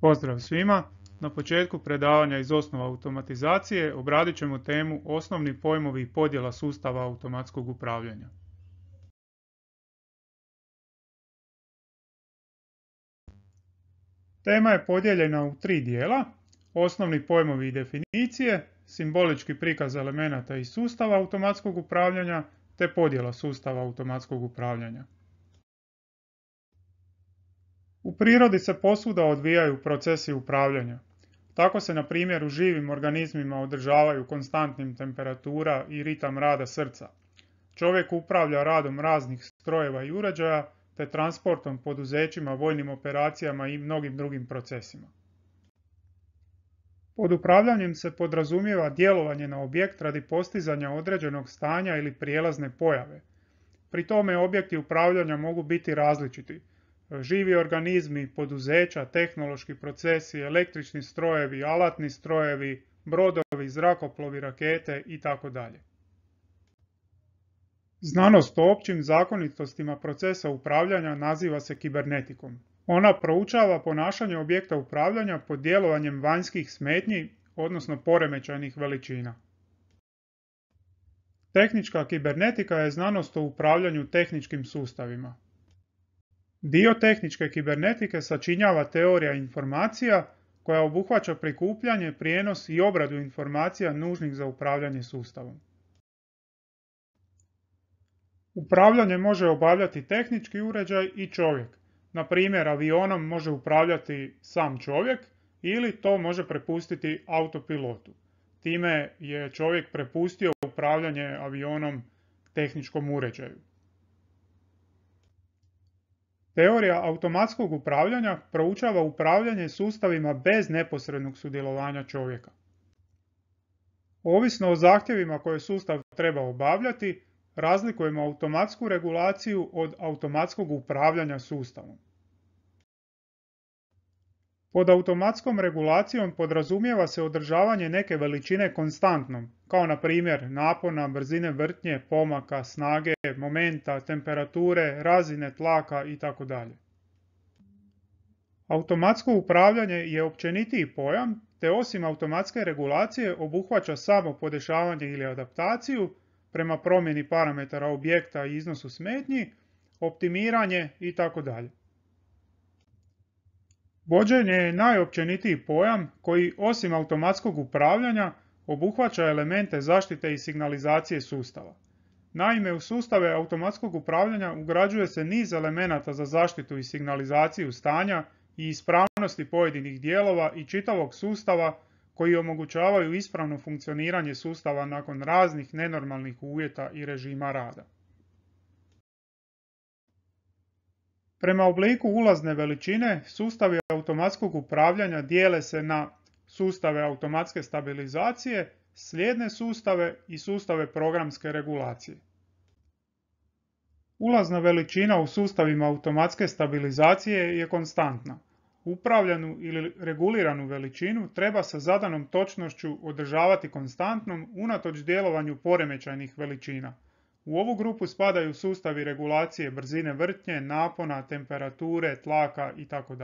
Pozdrav svima! Na početku predavanja iz osnova automatizacije obradit ćemo temu osnovni pojmovi i podjela sustava automatskog upravljanja. Tema je podijeljena u tri dijela, osnovni pojmovi i definicije, simbolički prikaz elemenata i sustava automatskog upravljanja te podjela sustava automatskog upravljanja. U prirodi se posvuda odvijaju procesi upravljanja. Tako se na primjer u živim organizmima održavaju konstantnim temperatura i ritam rada srca. Čovjek upravlja radom raznih strojeva i uređaja, te transportom, poduzećima, vojnim operacijama i mnogim drugim procesima. Pod upravljanjem se podrazumijeva djelovanje na objekt radi postizanja određenog stanja ili prijelazne pojave. Pri tome objekti upravljanja mogu biti različiti, živi organizmi, poduzeća, tehnološki procesi, električni strojevi, alatni strojevi, brodovi, zrakoplovi, rakete itd. Znanost o općim zakonitostima procesa upravljanja naziva se kibernetikom. Ona proučava ponašanje objekta upravljanja pod djelovanjem vanjskih smetnji, odnosno poremećajnih veličina. Tehnička kibernetika je znanost o upravljanju tehničkim sustavima. Dio tehničke kibernetike sačinjava teorija informacija koja obuhvaća prikupljanje, prijenos i obradu informacija nužnih za upravljanje sustavom. Upravljanje može obavljati tehnički uređaj i čovjek. Na primjer, avionom može upravljati sam čovjek ili to može prepustiti autopilotu. Time je čovjek prepustio upravljanje avionom tehničkom uređaju. Teorija automatskog upravljanja proučava upravljanje sustavima bez neposrednog sudjelovanja čovjeka. Ovisno o zahtjevima koje sustav treba obavljati, razlikujemo automatsku regulaciju od automatskog upravljanja sustavom. Pod automatskom regulacijom podrazumijeva se održavanje neke veličine konstantnom, kao na primjer napona, brzine vrtnje, pomaka, snage, momenta, temperature, razine tlaka itd. Automatsko upravljanje je općenitiji pojam, te osim automatske regulacije obuhvaća samo podešavanje ili adaptaciju prema promjeni parametara objekta i iznosu smetnji, optimiranje itd. Bođenje je najopćenitiji pojam koji osim automatskog upravljanja obuhvaća elemente zaštite i signalizacije sustava. Naime, u sustave automatskog upravljanja ugrađuje se niz elemenata za zaštitu i signalizaciju stanja i ispravnosti pojedinih dijelova i čitavog sustava koji omogućavaju ispravno funkcioniranje sustava nakon raznih nenormalnih uvjeta i režima rada. Prema obliku ulazne veličine, sustavi automatskog upravljanja dijele se na sustave automatske stabilizacije, slijedne sustave i sustave programske regulacije. Ulazna veličina u sustavima automatske stabilizacije je konstantna. Upravljanu ili reguliranu veličinu treba sa zadanom točnošću održavati konstantnom unatoč djelovanju poremećajnih veličina. U ovu grupu spadaju sustavi regulacije brzine vrtnje, napona, temperature, tlaka itd.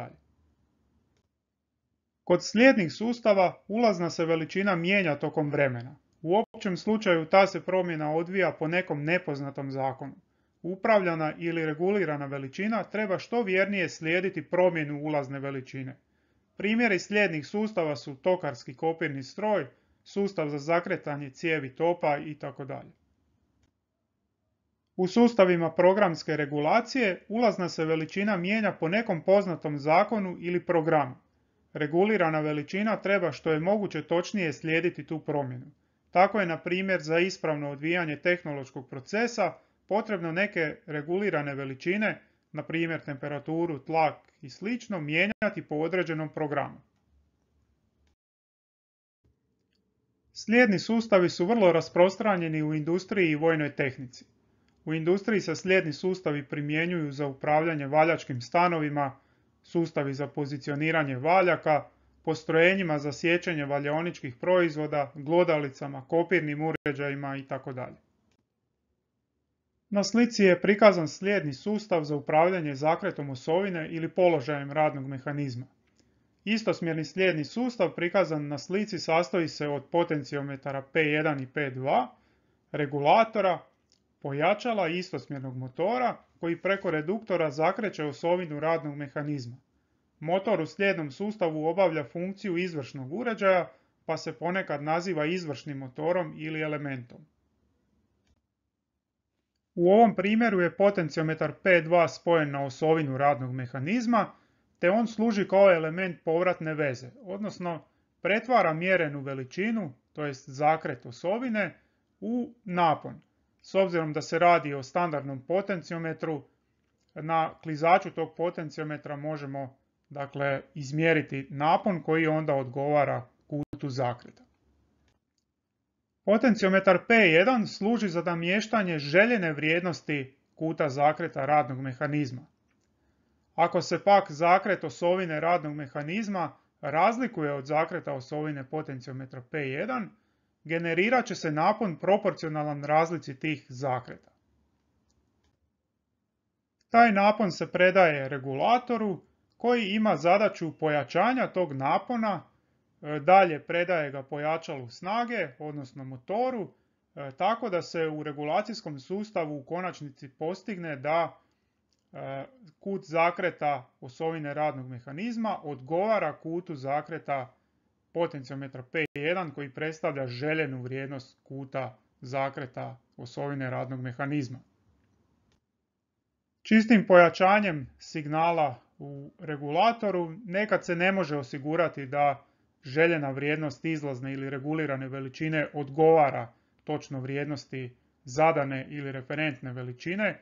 Kod slijednih sustava ulazna se veličina mijenja tokom vremena. U općem slučaju ta se promjena odvija po nekom nepoznatom zakonu. Upravljana ili regulirana veličina treba što vjernije slijediti promjenu ulazne veličine. Primjeri slijednih sustava su tokarski kopirni stroj, sustav za zakretanje cijevi topa itd. U sustavima programske regulacije ulazna se veličina mijenja po nekom poznatom zakonu ili programu. Regulirana veličina treba što je moguće točnije slijediti tu promjenu. Tako je, na primjer, za ispravno odvijanje tehnološkog procesa potrebno neke regulirane veličine, na primjer temperaturu, tlak i sl. mijenjati po određenom programu. Slijedni sustavi su vrlo rasprostranjeni u industriji i vojnoj tehnici. U industriji se slijedni sustavi primjenjuju za upravljanje valjačkim stanovima, sustavi za pozicioniranje valjaka, postrojenjima za sjećanje valjaoničkih proizvoda, glodalicama, kopirnim uređajima itd. Na slici je prikazan slijedni sustav za upravljanje zakretom osovine ili položajem radnog mehanizma. Istosmjerni slijedni sustav prikazan na slici sastoji se od potenciometara P1 i P2, regulatora, pojačala istosmjernog motora koji preko reduktora zakreće osovinu radnog mehanizma. Motor u slijednom sustavu obavlja funkciju izvršnog uređaja, pa se ponekad naziva izvršnim motorom ili elementom. U ovom primjeru je potenciometar P2 spojen na osovinu radnog mehanizma, te on služi kao element povratne veze, odnosno pretvara mjerenu veličinu, to jest zakret osovine, u napon, s obzirom da se radi o standardnom potenciometru, na klizaču tog potenciometra možemo dakle, izmjeriti napon koji onda odgovara kutu zakreta. Potenciometar P1 služi za namještanje željene vrijednosti kuta zakreta radnog mehanizma. Ako se pak zakret osovine radnog mehanizma razlikuje od zakreta osovine potenciometra P1, generirat će se napon proporcionalan razlici tih zakreta. Taj napon se predaje regulatoru koji ima zadaću pojačanja tog napona, e, dalje predaje ga pojačalu snage, odnosno motoru, e, tako da se u regulacijskom sustavu u konačnici postigne da e, kut zakreta osovine radnog mehanizma odgovara kutu zakreta potencijometar P1 koji predstavlja željenu vrijednost kuta zakreta osovine radnog mehanizma. Čistim pojačanjem signala u regulatoru nekad se ne može osigurati da željena vrijednost izlazne ili regulirane veličine odgovara točno vrijednosti zadane ili referentne veličine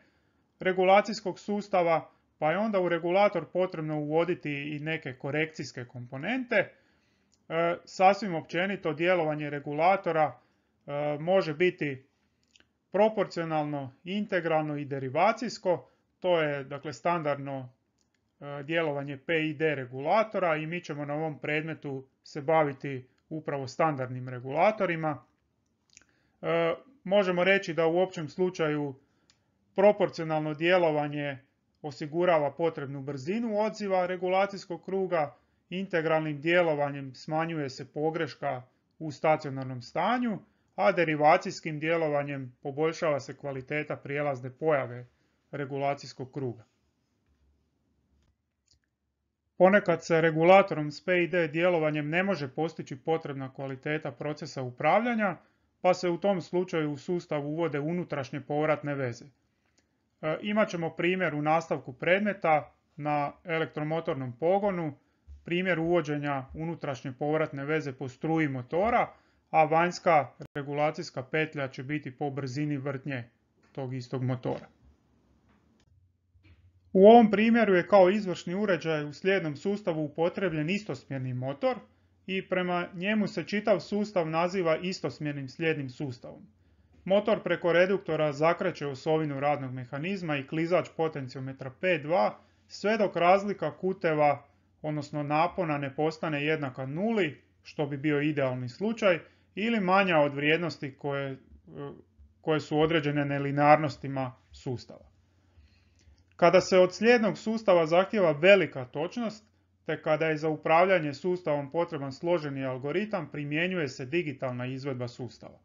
regulacijskog sustava, pa je onda u regulator potrebno uvoditi i neke korekcijske komponente – E, sasvim općenito djelovanje regulatora e, može biti proporcionalno, integralno i derivacijsko. To je dakle standardno e, djelovanje PID regulatora i mi ćemo na ovom predmetu se baviti upravo standardnim regulatorima. možemo reći da u općem slučaju proporcionalno djelovanje osigurava potrebnu brzinu odziva regulacijskog kruga, integralnim djelovanjem smanjuje se pogreška u stacionarnom stanju, a derivacijskim djelovanjem poboljšava se kvaliteta prijelazne pojave regulacijskog kruga. Ponekad se regulatorom s PID djelovanjem ne može postići potrebna kvaliteta procesa upravljanja, pa se u tom slučaju u sustav uvode unutrašnje povratne veze. E, Imaćemo primjer u nastavku predmeta na elektromotornom pogonu primjer uvođenja unutrašnje povratne veze po struji motora, a vanjska regulacijska petlja će biti po brzini vrtnje tog istog motora. U ovom primjeru je kao izvršni uređaj u slijednom sustavu upotrebljen istosmjerni motor i prema njemu se čitav sustav naziva istosmjernim slijednim sustavom. Motor preko reduktora zakreće osovinu radnog mehanizma i klizač potenciometra P2 sve dok razlika kuteva odnosno napona ne postane jednaka nuli, što bi bio idealni slučaj, ili manja od vrijednosti koje, koje su određene nelinarnostima sustava. Kada se od slijednog sustava zahtjeva velika točnost, te kada je za upravljanje sustavom potreban složeni algoritam, primjenjuje se digitalna izvedba sustava.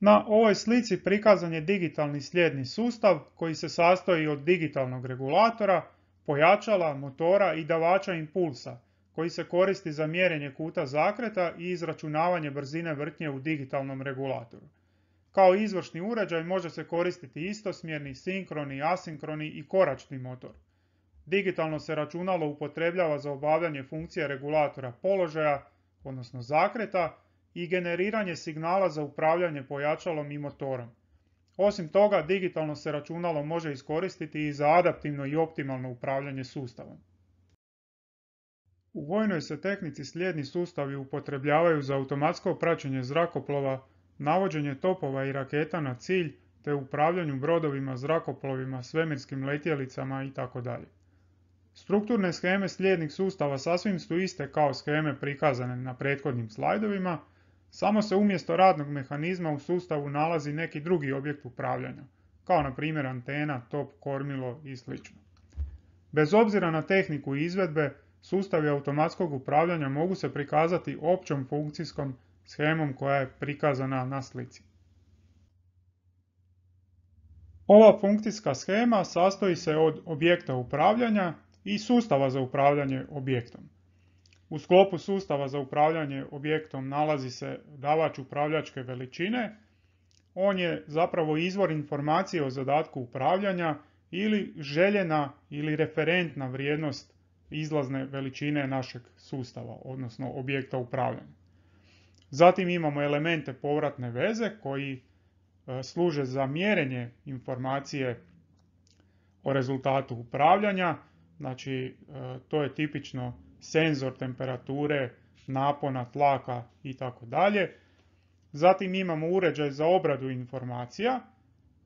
Na ovoj slici prikazan je digitalni slijedni sustav koji se sastoji od digitalnog regulatora, pojačala, motora i davača impulsa koji se koristi za mjerenje kuta zakreta i izračunavanje brzine vrtnje u digitalnom regulatoru. Kao izvršni uređaj može se koristiti istosmjerni, sinkroni, asinkroni i koračni motor. Digitalno se računalo upotrebljava za obavljanje funkcije regulatora položaja, odnosno zakreta, i generiranje signala za upravljanje pojačalom i motorom. Osim toga, digitalno se računalo može iskoristiti i za adaptivno i optimalno upravljanje sustavom. U vojnoj se tehnici slijedni sustavi upotrebljavaju za automatsko praćenje zrakoplova, navođenje topova i raketa na cilj, te upravljanju brodovima, zrakoplovima, svemirskim letjelicama itd. Strukturne sheme slijednih sustava sasvim su iste kao sheme prikazane na prethodnim slajdovima, samo se umjesto radnog mehanizma u sustavu nalazi neki drugi objekt upravljanja, kao na primjer antena, top, kormilo i sl. Bez obzira na tehniku izvedbe, sustavi automatskog upravljanja mogu se prikazati općom funkcijskom shemom koja je prikazana na slici. Ova funkcijska shema sastoji se od objekta upravljanja i sustava za upravljanje objektom. U sklopu sustava za upravljanje objektom nalazi se davač upravljačke veličine. On je zapravo izvor informacije o zadatku upravljanja ili željena ili referentna vrijednost izlazne veličine našeg sustava, odnosno objekta upravljanja. Zatim imamo elemente povratne veze koji e, služe za mjerenje informacije o rezultatu upravljanja. Znači, e, to je tipično senzor temperature, napona tlaka dalje, Zatim imamo uređaj za obradu informacija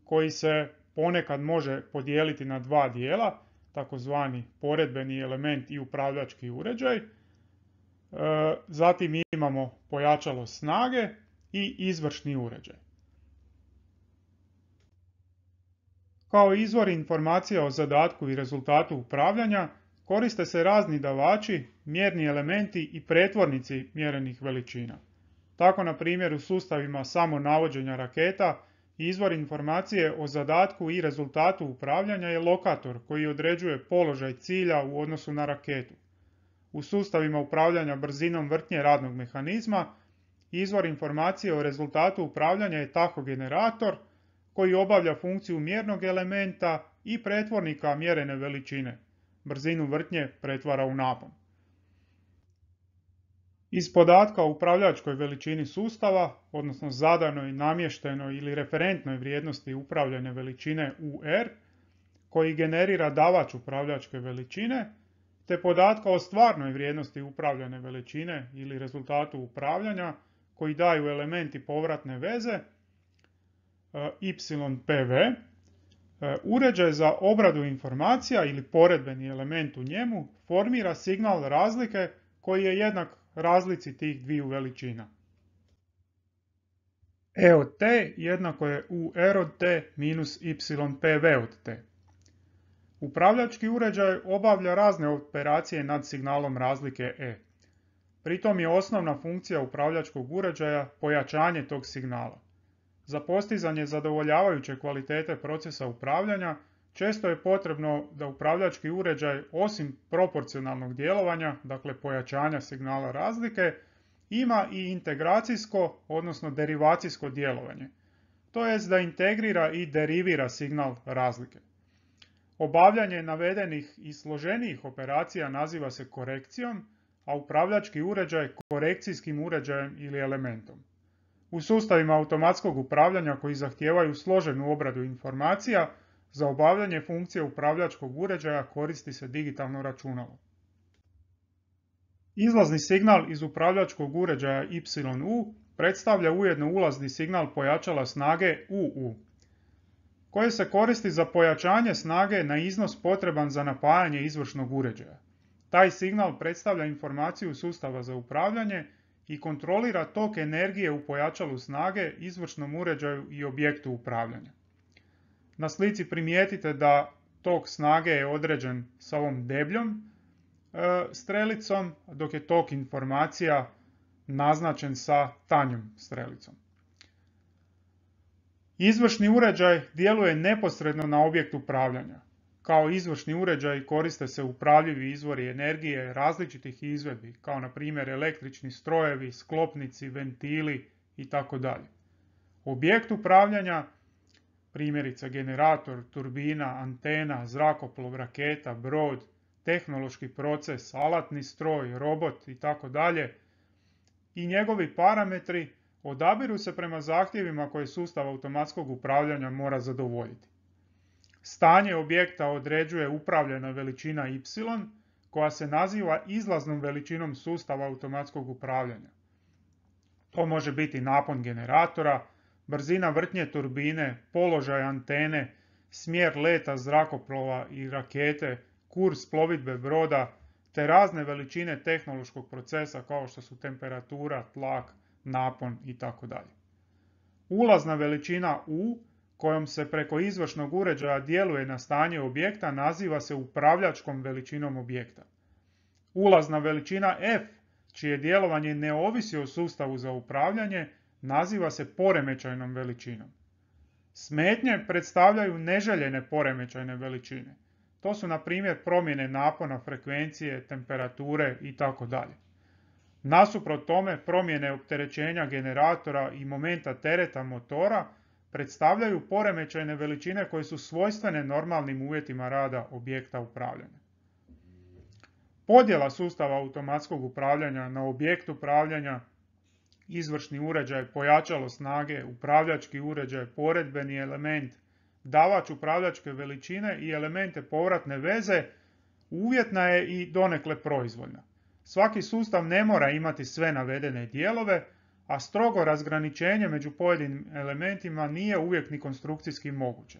koji se ponekad može podijeliti na dva dijela, takozvani poredbeni element i upravljački uređaj. E, zatim imamo pojačalo snage i izvršni uređaj. Kao izvor informacija o zadatku i rezultatu upravljanja koriste se razni davači, mjerni elementi i pretvornici mjerenih veličina. Tako na primjer u sustavima samonavođenja raketa izvor informacije o zadatku i rezultatu upravljanja je lokator koji određuje položaj cilja u odnosu na raketu. U sustavima upravljanja brzinom vrtnje radnog mehanizma izvor informacije o rezultatu upravljanja je tahogenerator koji obavlja funkciju mjernog elementa i pretvornika mjerene veličine brzinu vrtnje pretvara u napon. Iz podatka o upravljačkoj veličini sustava, odnosno zadanoj, namještenoj ili referentnoj vrijednosti upravljene veličine UR, koji generira davač upravljačke veličine, te podatka o stvarnoj vrijednosti upravljane veličine ili rezultatu upravljanja koji daju elementi povratne veze, e, YPV, E, uređaj za obradu informacija ili poredbeni element u njemu formira signal razlike koji je jednak razlici tih dviju veličina. E od t jednako je u r od t minus ypv od t. Upravljački uređaj obavlja razne operacije nad signalom razlike e. Pritom je osnovna funkcija upravljačkog uređaja pojačanje tog signala. Za postizanje zadovoljavajuće kvalitete procesa upravljanja često je potrebno da upravljački uređaj osim proporcionalnog djelovanja, dakle pojačanja signala razlike, ima i integracijsko, odnosno derivacijsko djelovanje, to jest da integrira i derivira signal razlike. Obavljanje navedenih i složenijih operacija naziva se korekcijom, a upravljački uređaj korekcijskim uređajem ili elementom. U sustavima automatskog upravljanja koji zahtijevaju složenu obradu informacija, za obavljanje funkcije upravljačkog uređaja koristi se digitalno računalo. Izlazni signal iz upravljačkog uređaja YU predstavlja ujedno ulazni signal pojačala snage UU, koje se koristi za pojačanje snage na iznos potreban za napajanje izvršnog uređaja. Taj signal predstavlja informaciju sustava za upravljanje i kontrolira tok energije u pojačalu snage, izvršnom uređaju i objektu upravljanja. Na slici primijetite da tok snage je određen sa ovom debljom e, strelicom, dok je tok informacija naznačen sa tanjom strelicom. Izvršni uređaj djeluje neposredno na objekt upravljanja. Kao izvršni uređaj koriste se upravljivi izvori energije različitih izvedbi, kao na primjer električni strojevi, sklopnici, ventili itd. Objekt upravljanja, primjerice generator, turbina, antena, zrakoplov, raketa, brod, tehnološki proces, alatni stroj, robot itd. i njegovi parametri odabiru se prema zahtjevima koje sustav automatskog upravljanja mora zadovoljiti. Stanje objekta određuje upravljena veličina y koja se naziva izlaznom veličinom sustava automatskog upravljanja. To može biti napon generatora, brzina vrtnje turbine, položaj antene, smjer leta zrakoplova i rakete, kurs plovidbe broda, te razne veličine tehnološkog procesa kao što su temperatura, tlak, napon itd. Ulazna veličina U kojom se preko izvršnog uređaja djeluje na stanje objekta naziva se upravljačkom veličinom objekta. Ulazna veličina f, čije djelovanje ne ovisi o sustavu za upravljanje, naziva se poremećajnom veličinom. Smetnje predstavljaju neželjene poremećajne veličine. To su, na primjer, promjene napona, frekvencije, temperature itd. Nasuprot tome, promjene opterećenja generatora i momenta tereta motora – predstavljaju poremećajne veličine koje su svojstvene normalnim uvjetima rada objekta upravljanja. Podjela sustava automatskog upravljanja na objekt upravljanja, izvršni uređaj, pojačalo snage, upravljački uređaj, poredbeni element, davač upravljačke veličine i elemente povratne veze uvjetna je i donekle proizvoljna. Svaki sustav ne mora imati sve navedene dijelove, a strogo razgraničenje među pojedinim elementima nije uvijek ni konstrukcijski moguće.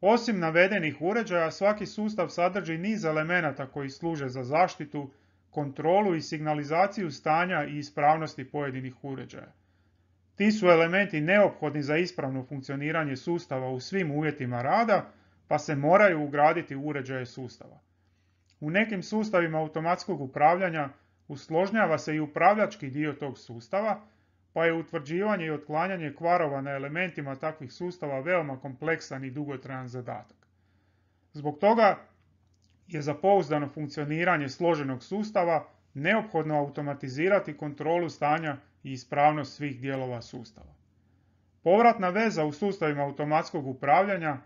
Osim navedenih uređaja, svaki sustav sadrži niz elemenata koji služe za zaštitu, kontrolu i signalizaciju stanja i ispravnosti pojedinih uređaja. Ti su elementi neophodni za ispravno funkcioniranje sustava u svim uvjetima rada, pa se moraju ugraditi u uređaje sustava. U nekim sustavima automatskog upravljanja usložnjava se i upravljački dio tog sustava, pa je utvrđivanje i otklanjanje kvarova na elementima takvih sustava veoma kompleksan i dugotrajan zadatak. Zbog toga je za pouzdano funkcioniranje složenog sustava neophodno automatizirati kontrolu stanja i ispravnost svih dijelova sustava. Povratna veza u sustavima automatskog upravljanja e,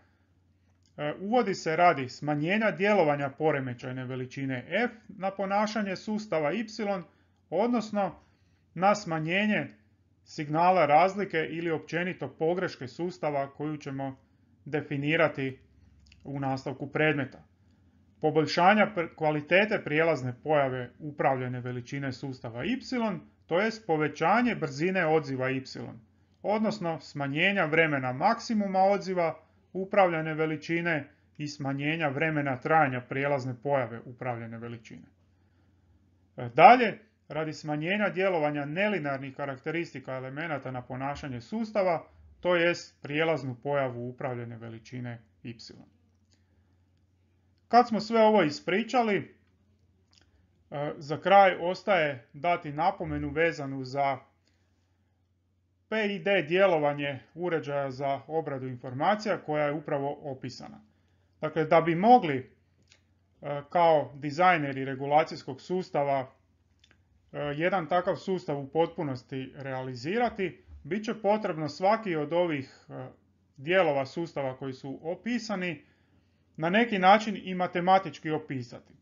uvodi se radi smanjenja djelovanja poremećajne veličine f na ponašanje sustava y, odnosno na smanjenje signala razlike ili općenito pogreške sustava koju ćemo definirati u nastavku predmeta. Poboljšanja kvalitete prijelazne pojave upravljene veličine sustava y, to je povećanje brzine odziva y, odnosno smanjenja vremena maksimuma odziva upravljene veličine i smanjenja vremena trajanja prijelazne pojave upravljene veličine. E, dalje, radi smanjenja djelovanja nelinarnih karakteristika elemenata na ponašanje sustava, to jest prijelaznu pojavu upravljene veličine y. Kad smo sve ovo ispričali, e, za kraj ostaje dati napomenu vezanu za PID djelovanje uređaja za obradu informacija koja je upravo opisana. Dakle, da bi mogli e, kao dizajneri regulacijskog sustava E, jedan takav sustav u potpunosti realizirati, bit će potrebno svaki od ovih e, dijelova sustava koji su opisani na neki način i matematički opisati.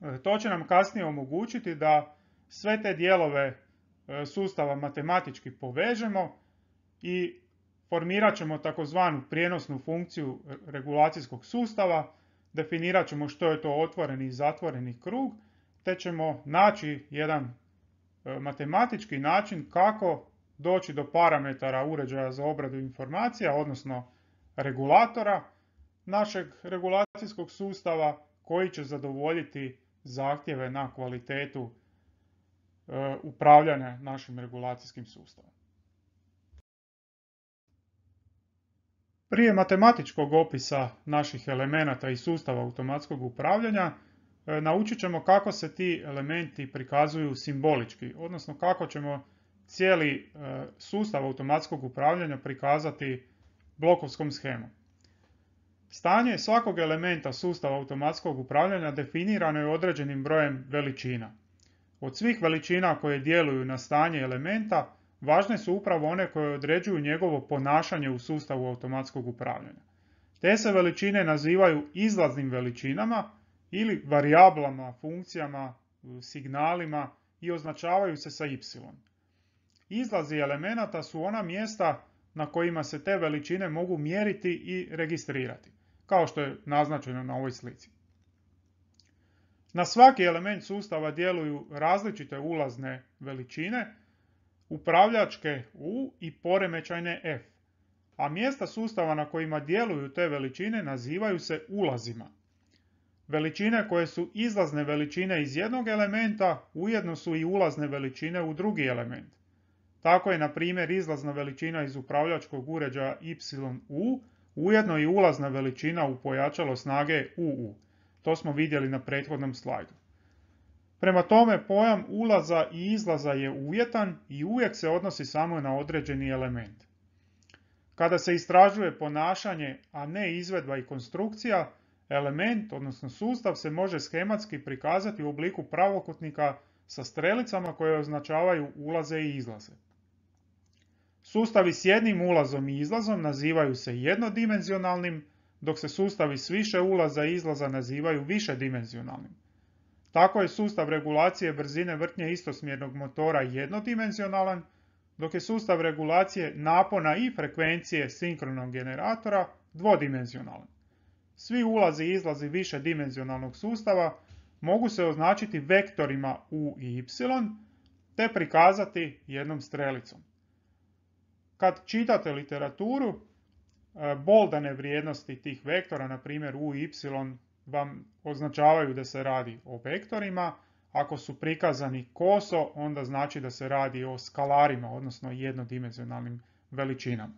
E, to će nam kasnije omogućiti da sve te dijelove sustava matematički povežemo i formirat ćemo takozvanu prijenosnu funkciju regulacijskog sustava, definirat ćemo što je to otvoreni i zatvoreni krug, te ćemo naći jedan e, matematički način kako doći do parametara uređaja za obradu informacija, odnosno regulatora našeg regulacijskog sustava koji će zadovoljiti zahtjeve na kvalitetu e, upravljanja našim regulacijskim sustavom. Prije matematičkog opisa naših elemenata i sustava automatskog upravljanja, E, naučit ćemo kako se ti elementi prikazuju simbolički, odnosno kako ćemo cijeli e, sustav automatskog upravljanja prikazati blokovskom schemom. Stanje svakog elementa sustava automatskog upravljanja definirano je određenim brojem veličina. Od svih veličina koje djeluju na stanje elementa, važne su upravo one koje određuju njegovo ponašanje u sustavu automatskog upravljanja. Te se veličine nazivaju izlaznim veličinama, ili varijablama, funkcijama, signalima i označavaju se sa y. Izlazi elemenata su ona mjesta na kojima se te veličine mogu mjeriti i registrirati, kao što je naznačeno na ovoj slici. Na svaki element sustava djeluju različite ulazne veličine, upravljačke U i poremećajne F, a mjesta sustava na kojima djeluju te veličine nazivaju se ulazima. Veličine koje su izlazne veličine iz jednog elementa ujedno su i ulazne veličine u drugi element. Tako je, na primjer, izlazna veličina iz upravljačkog uređaja YU ujedno i ulazna veličina u pojačalo snage u. To smo vidjeli na prethodnom slajdu. Prema tome, pojam ulaza i izlaza je uvjetan i uvijek se odnosi samo na određeni element. Kada se istražuje ponašanje, a ne izvedba i konstrukcija, Element, odnosno sustav, se može schematski prikazati u obliku pravokutnika sa strelicama koje označavaju ulaze i izlaze. Sustavi s jednim ulazom i izlazom nazivaju se jednodimenzionalnim, dok se sustavi s više ulaza i izlaza nazivaju višedimenzionalnim. Tako je sustav regulacije brzine vrtnje istosmjernog motora jednodimenzionalan, dok je sustav regulacije napona i frekvencije sinkronog generatora dvodimenzionalan. Svi ulazi i izlazi više dimenzionalnog sustava mogu se označiti vektorima u i y, te prikazati jednom strelicom. Kad čitate literaturu, e, boldane vrijednosti tih vektora, na primjer u i y, vam označavaju da se radi o vektorima. Ako su prikazani koso, onda znači da se radi o skalarima, odnosno jednodimenzionalnim veličinama.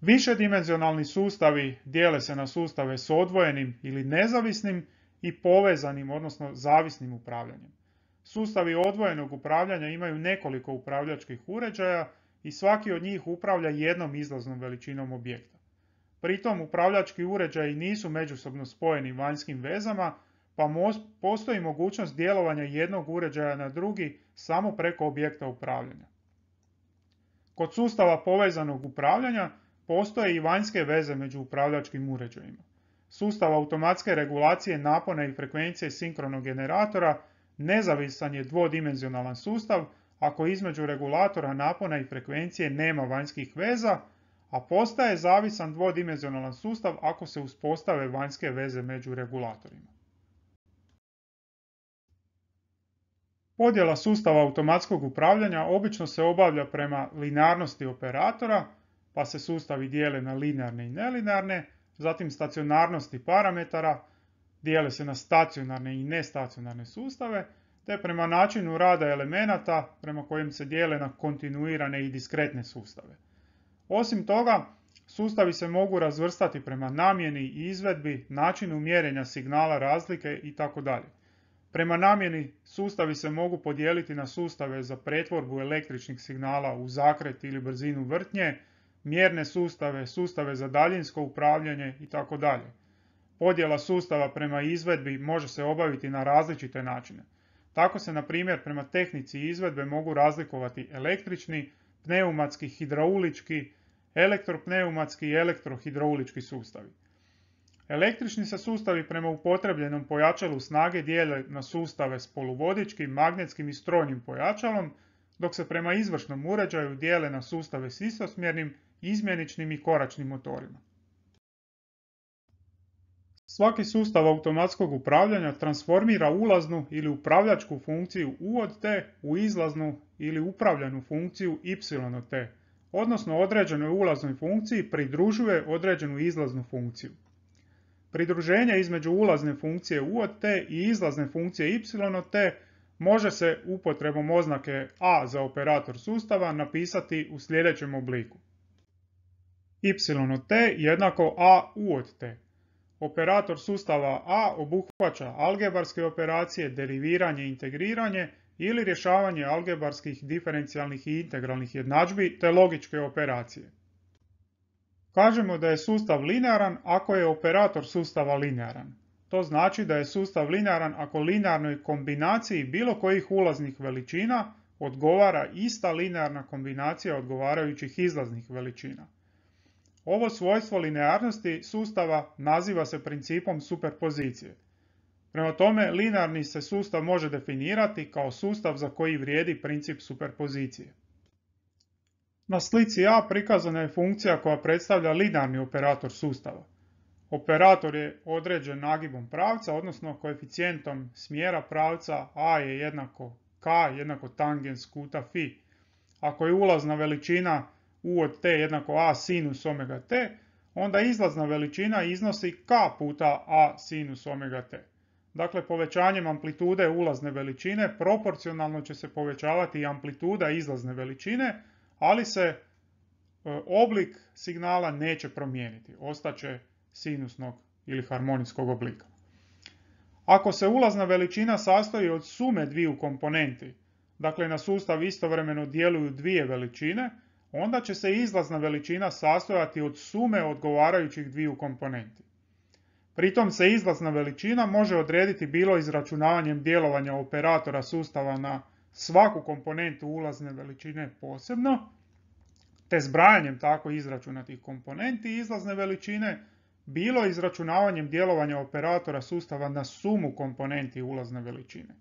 Višedimenzionalni sustavi dijele se na sustave s odvojenim ili nezavisnim i povezanim, odnosno zavisnim upravljanjem. Sustavi odvojenog upravljanja imaju nekoliko upravljačkih uređaja i svaki od njih upravlja jednom izlaznom veličinom objekta. Pritom upravljački uređaji nisu međusobno spojeni vanjskim vezama, pa postoji mogućnost djelovanja jednog uređaja na drugi samo preko objekta upravljanja. Kod sustava povezanog upravljanja Postoje i vanjske veze među upravljačkim uređajima. Sustav automatske regulacije napona i frekvencije sinkronog generatora nezavisan je dvodimenzionalan sustav ako između regulatora napona i frekvencije nema vanjskih veza, a postaje zavisan dvodimenzionalan sustav ako se uspostave vanjske veze među regulatorima. Podjela sustava automatskog upravljanja obično se obavlja prema linearnosti operatora, pa se sustavi dijele na linearne i nelinearne, zatim stacionarnosti parametara, dijele se na stacionarne i nestacionarne sustave, te prema načinu rada elemenata prema kojim se dijele na kontinuirane i diskretne sustave. Osim toga, sustavi se mogu razvrstati prema namjeni i izvedbi, načinu mjerenja signala razlike itd. Prema namjeni sustavi se mogu podijeliti na sustave za pretvorbu električnih signala u zakret ili brzinu vrtnje, mjerne sustave, sustave za daljinsko upravljanje itd. Podjela sustava prema izvedbi može se obaviti na različite načine. Tako se na primjer prema tehnici izvedbe mogu razlikovati električni, pneumatski, hidraulički, elektropneumatski i elektrohidraulički sustavi. Električni se sustavi prema upotrebljenom pojačalu snage dijele na sustave s poluvodičkim, magnetskim i strojnim pojačalom, dok se prema izvršnom uređaju dijele na sustave s istosmjernim izmjeničnim i koračnim motorima. Svaki sustav automatskog upravljanja transformira ulaznu ili upravljačku funkciju U od T u izlaznu ili upravljanu funkciju Y od T, odnosno određenoj ulaznoj funkciji pridružuje određenu izlaznu funkciju. Pridruženje između ulazne funkcije U od T i izlazne funkcije Y od T može se upotrebom oznake A za operator sustava napisati u sljedećem obliku y od t jednako a u od t. Operator sustava a obuhvaća algebarske operacije, deriviranje i integriranje ili rješavanje algebarskih diferencijalnih i integralnih jednadžbi te logičke operacije. Kažemo da je sustav linearan ako je operator sustava linearan. To znači da je sustav linearan ako linearnoj kombinaciji bilo kojih ulaznih veličina odgovara ista linearna kombinacija odgovarajućih izlaznih veličina. Ovo svojstvo linearnosti sustava naziva se principom superpozicije. Prema tome, linearni se sustav može definirati kao sustav za koji vrijedi princip superpozicije. Na slici A prikazana je funkcija koja predstavlja linearni operator sustava. Operator je određen nagibom pravca, odnosno koeficijentom smjera pravca A je jednako K jednako tangens kuta fi, Ako je ulazna veličina u od t jednako a sinus omega t, onda izlazna veličina iznosi k puta a sinus omega t. Dakle, povećanjem amplitude ulazne veličine proporcionalno će se povećavati i amplituda izlazne veličine, ali se e, oblik signala neće promijeniti. Ostaće sinusnog ili harmonijskog oblika. Ako se ulazna veličina sastoji od sume dviju komponenti, dakle na sustav istovremeno djeluju dvije veličine, onda će se izlazna veličina sastojati od sume odgovarajućih dviju komponenti. Pritom se izlazna veličina može odrediti bilo izračunavanjem djelovanja operatora sustava na svaku komponentu ulazne veličine posebno, te zbrajanjem tako izračunatih komponenti izlazne veličine, bilo izračunavanjem djelovanja operatora sustava na sumu komponenti ulazne veličine.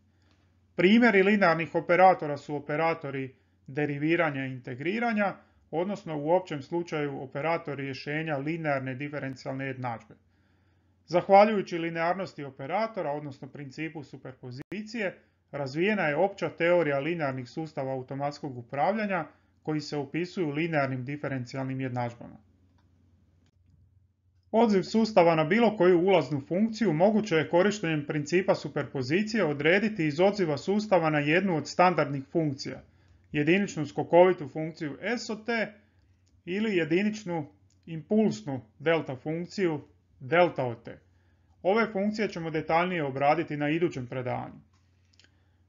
Primjeri linearnih operatora su operatori deriviranja i integriranja, odnosno u općem slučaju operator rješenja linearne diferencijalne jednadžbe. Zahvaljujući linearnosti operatora, odnosno principu superpozicije, razvijena je opća teorija linearnih sustava automatskog upravljanja koji se opisuju linearnim diferencijalnim jednadžbama. Odziv sustava na bilo koju ulaznu funkciju moguće je korištenjem principa superpozicije odrediti iz odziva sustava na jednu od standardnih funkcija – jediničnu skokovitu funkciju S od t ili jediničnu impulsnu delta funkciju delta od t. Ove funkcije ćemo detaljnije obraditi na idućem predanju.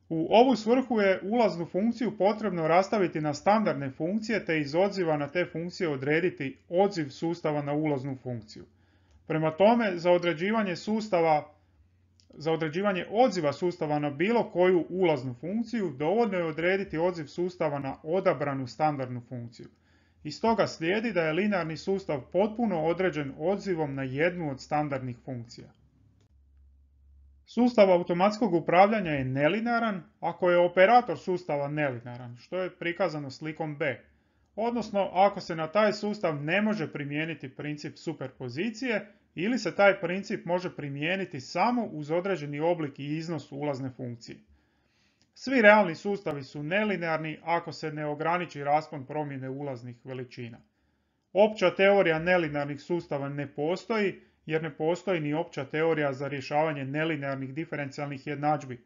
U ovu svrhu je ulaznu funkciju potrebno rastaviti na standardne funkcije te iz odziva na te funkcije odrediti odziv sustava na ulaznu funkciju. Prema tome, za određivanje sustava za određivanje odziva sustava na bilo koju ulaznu funkciju dovoljno je odrediti odziv sustava na odabranu standardnu funkciju. Iz toga slijedi da je linearni sustav potpuno određen odzivom na jednu od standardnih funkcija. Sustav automatskog upravljanja je nelinearan ako je operator sustava nelinearan, što je prikazano slikom B. Odnosno, ako se na taj sustav ne može primijeniti princip superpozicije, ili se taj princip može primijeniti samo uz određeni oblik i iznos ulazne funkcije. Svi realni sustavi su nelinearni ako se ne ograniči raspon promjene ulaznih veličina. Opća teorija nelinearnih sustava ne postoji jer ne postoji ni opća teorija za rješavanje nelinearnih diferencijalnih jednadžbi,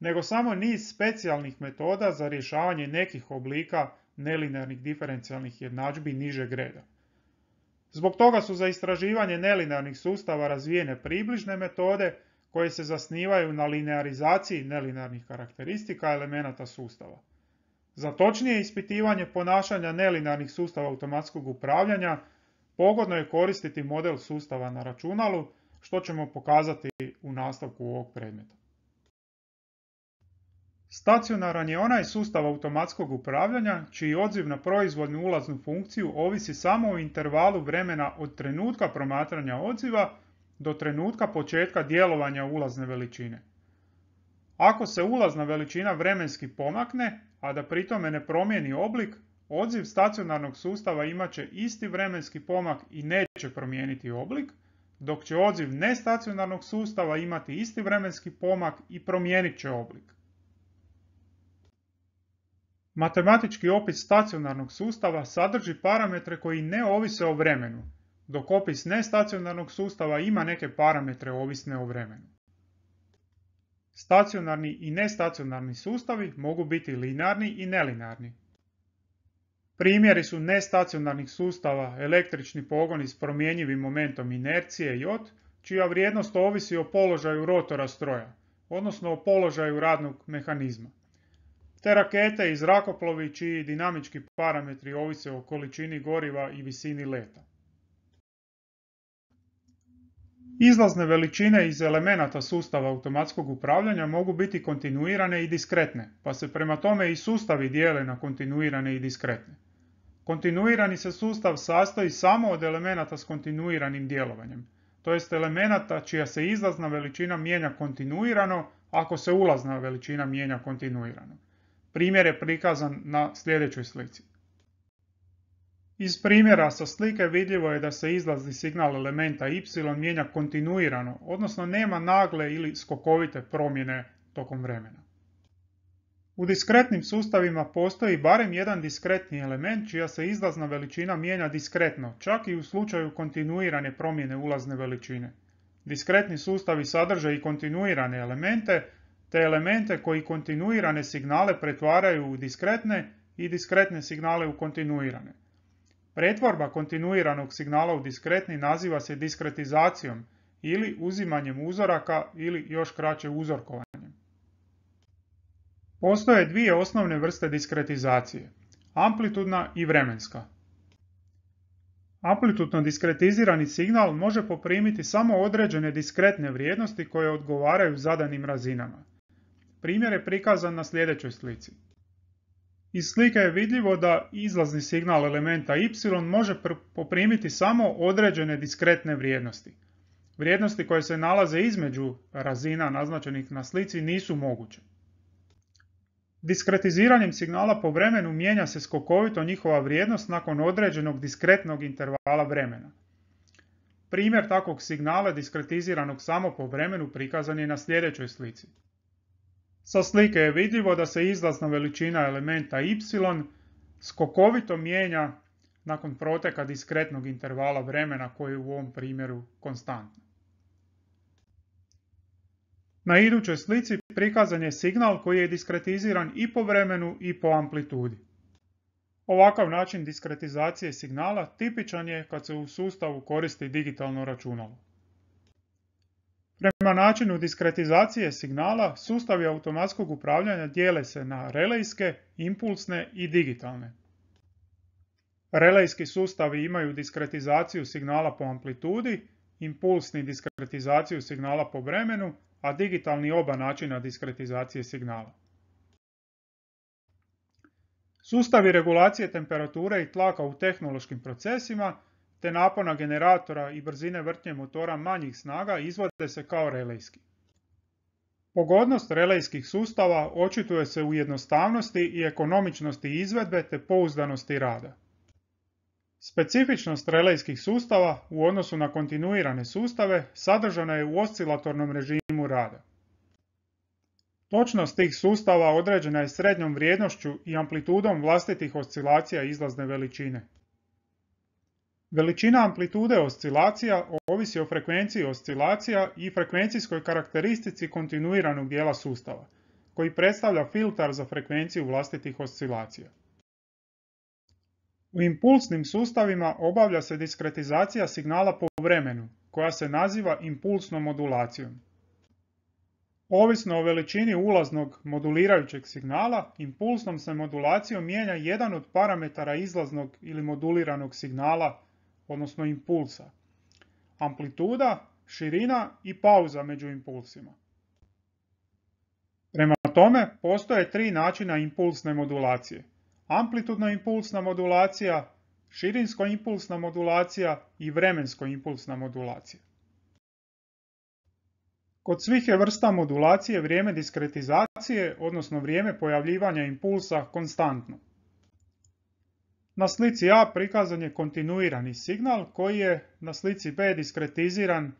nego samo niz specijalnih metoda za rješavanje nekih oblika nelinearnih diferencijalnih jednadžbi nižeg reda. Zbog toga su za istraživanje nelinearnih sustava razvijene približne metode koje se zasnivaju na linearizaciji nelinearnih karakteristika elemenata sustava. Za točnije ispitivanje ponašanja nelinearnih sustava automatskog upravljanja pogodno je koristiti model sustava na računalu, što ćemo pokazati u nastavku ovog predmeta. Stacionaran je onaj sustav automatskog upravljanja čiji odziv na proizvodnu ulaznu funkciju ovisi samo o intervalu vremena od trenutka promatranja odziva do trenutka početka djelovanja ulazne veličine. Ako se ulazna veličina vremenski pomakne, a da tome ne promijeni oblik, odziv stacionarnog sustava imat će isti vremenski pomak i neće promijeniti oblik, dok će odziv nestacionarnog sustava imati isti vremenski pomak i promijenit će oblik. Matematički opis stacionarnog sustava sadrži parametre koji ne ovise o vremenu, dok opis nestacionarnog sustava ima neke parametre ovisne o vremenu. Stacionarni i nestacionarni sustavi mogu biti linearni i nelinarni. Primjeri su nestacionarnih sustava električni pogoni s promjenjivim momentom inercije J, čija vrijednost ovisi o položaju rotora stroja, odnosno o položaju radnog mehanizma. Te rakete i zrakoplovi čiji dinamički parametri ovise o količini goriva i visini leta. Izlazne veličine iz elemenata sustava automatskog upravljanja mogu biti kontinuirane i diskretne, pa se prema tome i sustavi dijele na kontinuirane i diskretne. Kontinuirani se sustav sastoji samo od elemenata s kontinuiranim djelovanjem, to jest elemenata čija se izlazna veličina mijenja kontinuirano ako se ulazna veličina mijenja kontinuirano. Primjer je prikazan na sljedećoj slici. Iz primjera sa slike vidljivo je da se izlazni signal elementa y mijenja kontinuirano, odnosno nema nagle ili skokovite promjene tokom vremena. U diskretnim sustavima postoji barem jedan diskretni element čija se izlazna veličina mijenja diskretno, čak i u slučaju kontinuirane promjene ulazne veličine. Diskretni sustavi sadrže i kontinuirane elemente, te elemente koji kontinuirane signale pretvaraju u diskretne i diskretne signale u kontinuirane. Pretvorba kontinuiranog signala u diskretni naziva se diskretizacijom ili uzimanjem uzoraka ili još kraće uzorkovanjem. Postoje dvije osnovne vrste diskretizacije, amplitudna i vremenska. Amplitudno diskretizirani signal može poprimiti samo određene diskretne vrijednosti koje odgovaraju zadanim razinama. Primjer je prikazan na sljedećoj slici. Iz slike je vidljivo da izlazni signal elementa y može poprimiti samo određene diskretne vrijednosti. Vrijednosti koje se nalaze između razina naznačenih na slici nisu moguće. Diskretiziranjem signala po vremenu mijenja se skokovito njihova vrijednost nakon određenog diskretnog intervala vremena. Primjer takvog signala diskretiziranog samo po vremenu prikazan je na sljedećoj slici. Sa slike je vidljivo da se izlazna veličina elementa y skokovito mijenja nakon proteka diskretnog intervala vremena koji je u ovom primjeru konstantan. Na idućoj slici prikazan je signal koji je diskretiziran i po vremenu i po amplitudi. Ovakav način diskretizacije signala tipičan je kad se u sustavu koristi digitalno računalo. Prema načinu diskretizacije signala, sustavi automatskog upravljanja dijele se na relejske, impulsne i digitalne. Relejski sustavi imaju diskretizaciju signala po amplitudi, impulsni diskretizaciju signala po vremenu, a digitalni oba načina diskretizacije signala. Sustavi regulacije temperature i tlaka u tehnološkim procesima te napona generatora i brzine vrtnje motora manjih snaga izvode se kao relejski. Pogodnost relejskih sustava očituje se u jednostavnosti i ekonomičnosti izvedbe te pouzdanosti rada. Specifičnost relejskih sustava u odnosu na kontinuirane sustave sadržana je u oscilatornom režimu rada. Točnost tih sustava određena je srednjom vrijednošću i amplitudom vlastitih oscilacija izlazne veličine. Veličina amplitude oscilacija ovisi o frekvenciji oscilacija i frekvencijskoj karakteristici kontinuiranog dijela sustava, koji predstavlja filtar za frekvenciju vlastitih oscilacija. U impulsnim sustavima obavlja se diskretizacija signala po vremenu, koja se naziva impulsnom modulacijom. Ovisno o veličini ulaznog modulirajućeg signala, impulsnom se modulacijom mijenja jedan od parametara izlaznog ili moduliranog signala odnosno impulsa. Amplituda, širina i pauza među impulsima. Prema tome, postoje tri načina impulsne modulacije. Amplitudno-impulsna modulacija, širinsko-impulsna modulacija i vremensko-impulsna modulacija. Kod svih je vrsta modulacije vrijeme diskretizacije, odnosno vrijeme pojavljivanja impulsa, konstantno. Na slici A prikazan je kontinuirani signal koji je na slici B diskretiziran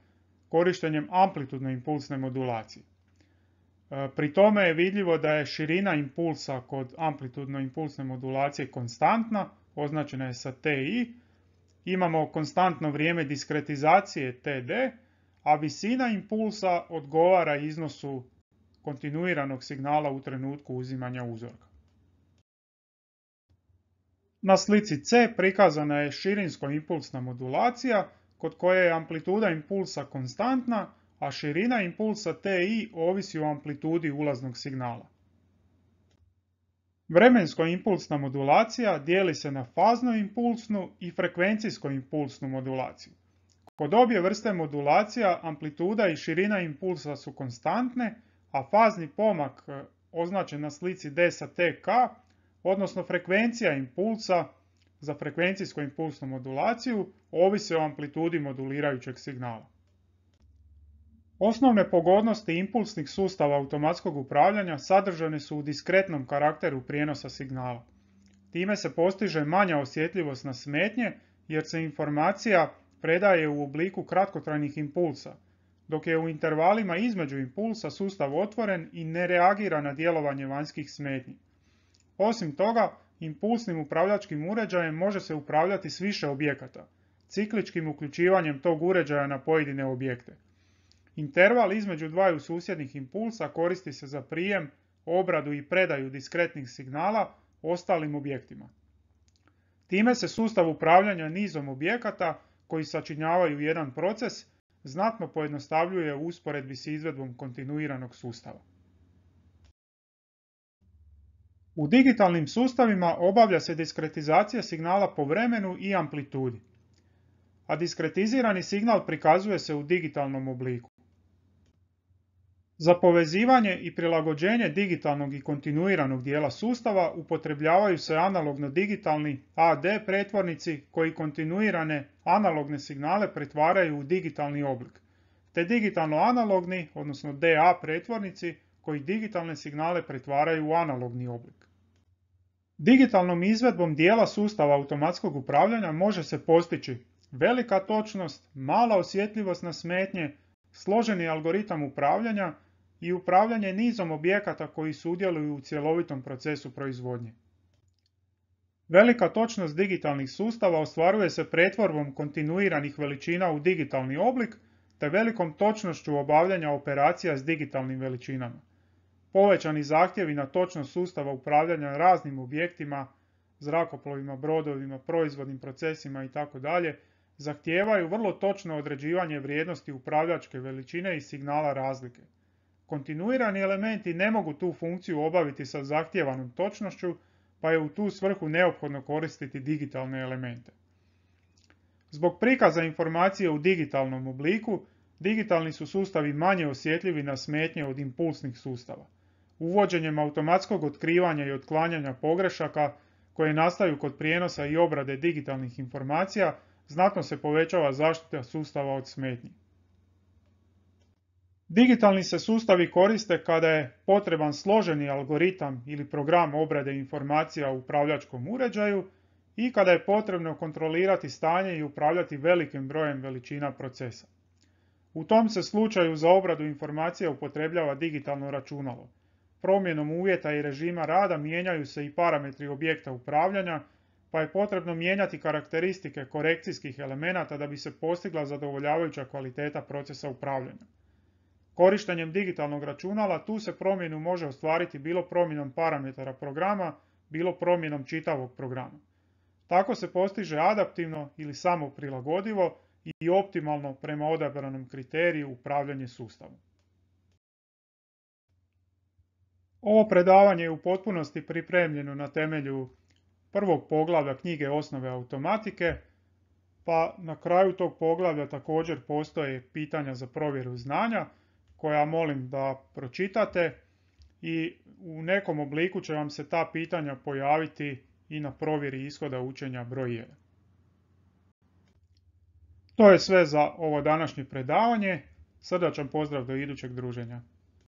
korištenjem amplitudne impulsne modulacije. E, pri tome je vidljivo da je širina impulsa kod amplitudno-impulsne modulacije konstantna, označena je sa TI. Imamo konstantno vrijeme diskretizacije TD, a visina impulsa odgovara iznosu kontinuiranog signala u trenutku uzimanja uzorka. Na slici C prikazana je širinsko-impulsna modulacija kod koje je amplituda impulsa konstantna, a širina impulsa Ti ovisi o amplitudi ulaznog signala. Vremensko-impulsna modulacija dijeli se na fazno-impulsnu i frekvencijsko-impulsnu modulaciju. Kod obje vrste modulacija amplituda i širina impulsa su konstantne, a fazni pomak e, označen na slici D sa TK odnosno frekvencija impulsa za frekvencijsko impulsnu modulaciju ovise o amplitudi modulirajućeg signala. Osnovne pogodnosti impulsnih sustava automatskog upravljanja sadržane su u diskretnom karakteru prijenosa signala. Time se postiže manja osjetljivost na smetnje jer se informacija predaje u obliku kratkotrajnih impulsa, dok je u intervalima između impulsa sustav otvoren i ne reagira na djelovanje vanjskih smetnji. Osim toga, impulsnim upravljačkim uređajem može se upravljati s više objekata, cikličkim uključivanjem tog uređaja na pojedine objekte. Interval između dvaju susjednih impulsa koristi se za prijem, obradu i predaju diskretnih signala ostalim objektima. Time se sustav upravljanja nizom objekata koji sačinjavaju jedan proces znatno pojednostavljuje u usporedbi s izvedbom kontinuiranog sustava. U digitalnim sustavima obavlja se diskretizacija signala po vremenu i amplitudi, a diskretizirani signal prikazuje se u digitalnom obliku. Za povezivanje i prilagođenje digitalnog i kontinuiranog dijela sustava upotrebljavaju se analogno-digitalni AD pretvornici koji kontinuirane analogne signale pretvaraju u digitalni oblik, te digitalno-analogni, odnosno DA pretvornici koji digitalne signale pretvaraju u analogni oblik. Digitalnom izvedbom dijela sustava automatskog upravljanja može se postići velika točnost, mala osjetljivost na smetnje, složeni algoritam upravljanja i upravljanje nizom objekata koji sudjeluju u cjelovitom procesu proizvodnje. Velika točnost digitalnih sustava ostvaruje se pretvorbom kontinuiranih veličina u digitalni oblik te velikom točnošću obavljanja operacija s digitalnim veličinama. Povećani zahtjevi na točnost sustava upravljanja raznim objektima, zrakoplovima, brodovima, proizvodnim procesima itd. zahtijevaju vrlo točno određivanje vrijednosti upravljačke veličine i signala razlike. Kontinuirani elementi ne mogu tu funkciju obaviti sa zahtjevanom točnošću, pa je u tu svrhu neophodno koristiti digitalne elemente. Zbog prikaza informacije u digitalnom obliku, digitalni su sustavi manje osjetljivi na smetnje od impulsnih sustava. Uvođenjem automatskog otkrivanja i otklanjanja pogrešaka koje nastaju kod prijenosa i obrade digitalnih informacija, znatno se povećava zaštita sustava od smetnji. Digitalni se sustavi koriste kada je potreban složeni algoritam ili program obrade informacija u upravljačkom uređaju i kada je potrebno kontrolirati stanje i upravljati velikim brojem veličina procesa. U tom se slučaju za obradu informacija upotrebljava digitalno računalo – Promjenom uvjeta i režima rada mijenjaju se i parametri objekta upravljanja, pa je potrebno mijenjati karakteristike korekcijskih elemenata da bi se postigla zadovoljavajuća kvaliteta procesa upravljanja. Korištenjem digitalnog računala tu se promjenu može ostvariti bilo promjenom parametara programa, bilo promjenom čitavog programa. Tako se postiže adaptivno ili samo prilagodivo i optimalno prema odabranom kriteriju upravljanje sustavom. Ovo predavanje je u potpunosti pripremljeno na temelju prvog poglavlja knjige Osnove automatike, pa na kraju tog poglavlja također postoje pitanja za provjeru znanja koja molim da pročitate i u nekom obliku će vam se ta pitanja pojaviti i na provjeri ishoda učenja broj 1. To je sve za ovo današnje predavanje. Srdačan pozdrav do idućeg druženja.